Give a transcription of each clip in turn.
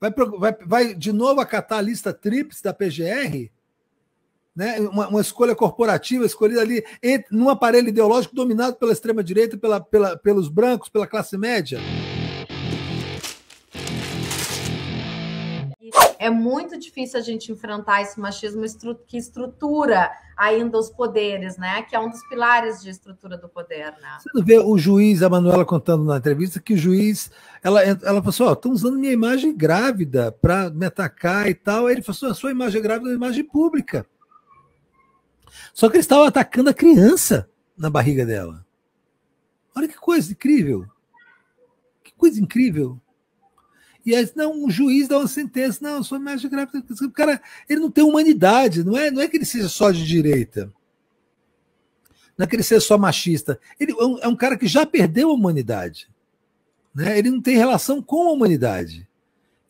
Vai, vai, vai de novo acatar a lista TRIPS da PGR? Né? Uma, uma, escolha corporativa escolhida ali entre, num aparelho ideológico dominado pela extrema-direita, pela, pela, pelos brancos, pela classe média. é muito difícil a gente enfrentar esse machismo que estrutura ainda os poderes, né? Que é um dos pilares de estrutura do poder, né? Você não vê o juiz, a Manuela contando na entrevista, que o juiz, ela, ela falou assim, ó, estão usando minha imagem grávida para me atacar e tal. Aí ele falou assim, a sua imagem é grávida é uma imagem pública. Só que eles estavam atacando a criança na barriga dela. Olha que coisa incrível. Que coisa incrível. E aí, não, um juiz dá uma sentença, não, eu sou mais de gráfico O cara, ele não tem humanidade, não é, não é que ele seja só de direita. Não é que ele seja só machista. Ele é um, é um cara que já perdeu a humanidade. Né? Ele não tem relação com a humanidade.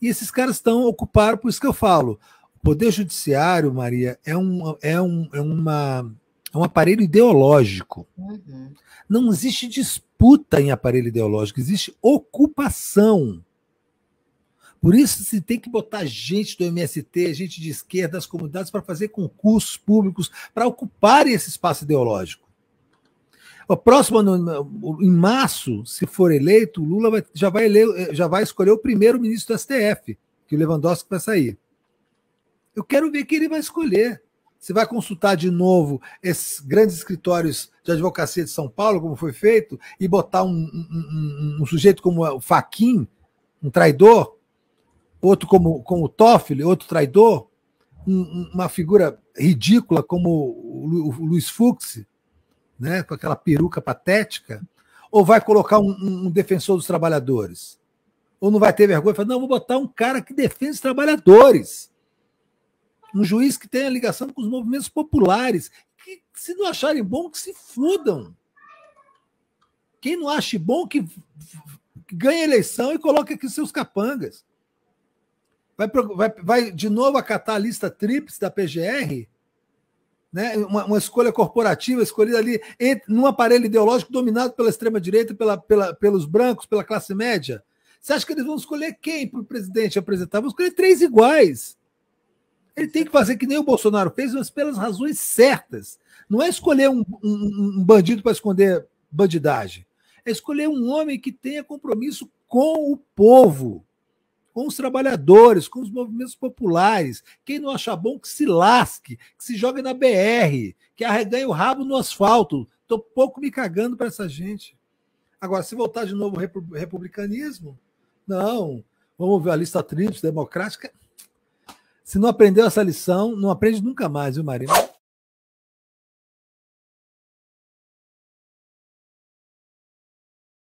E esses caras estão ocupados, por isso que eu falo. O poder judiciário, Maria, é um, é um, é uma, é um aparelho ideológico. Uhum. Não existe disputa em aparelho ideológico, existe ocupação. Por isso se tem que botar gente do MST, gente de esquerda, das comunidades, para fazer concursos públicos, para ocuparem esse espaço ideológico. O próximo em março, se for eleito, o Lula vai, já, vai ele, eh, já vai escolher o primeiro ministro do STF, que o Lewandowski vai sair. Eu quero ver quem ele vai escolher. Você vai consultar de novo esses grandes escritórios de advocacia de São Paulo, como foi feito, e botar um, um, um, um sujeito como o Faquin, um traidor, outro como, como Toffoli, outro traidor, um, uma figura ridícula como o, o, Luiz Fux, né, com aquela peruca patética, ou vai colocar um, um defensor dos trabalhadores? Ou não vai ter vergonha? não, vou botar um cara que defende os trabalhadores. Um juiz que tenha ligação com os movimentos populares. Que, se não acharem bom, que se fudam. Quem não ache bom, que ganha eleição e coloque aqui seus capangas. Vai, vai, vai de novo acatar a lista TRIPS da PGR? Né? Uma, uma, escolha corporativa escolhida ali entre, num aparelho ideológico dominado pela extrema-direita, pela, pela, pelos brancos, pela classe média. Você acha que eles vão escolher quem para o presidente apresentar? Vão escolher três iguais. Ele tem que fazer que nem o Bolsonaro fez, mas pelas razões certas. Não é escolher um, um, um bandido para esconder bandidagem. É escolher um homem que tenha compromisso com o povo com os trabalhadores, com os movimentos populares. Quem não achar bom, que se lasque, que se jogue na BR, que arreganhe o rabo no asfalto. Estou pouco me cagando para essa gente. Agora, se voltar de novo ao republicanismo, não. Vamos ver a lista tríplice democrática. Se não aprendeu essa lição, não aprende nunca mais, viu, Marina?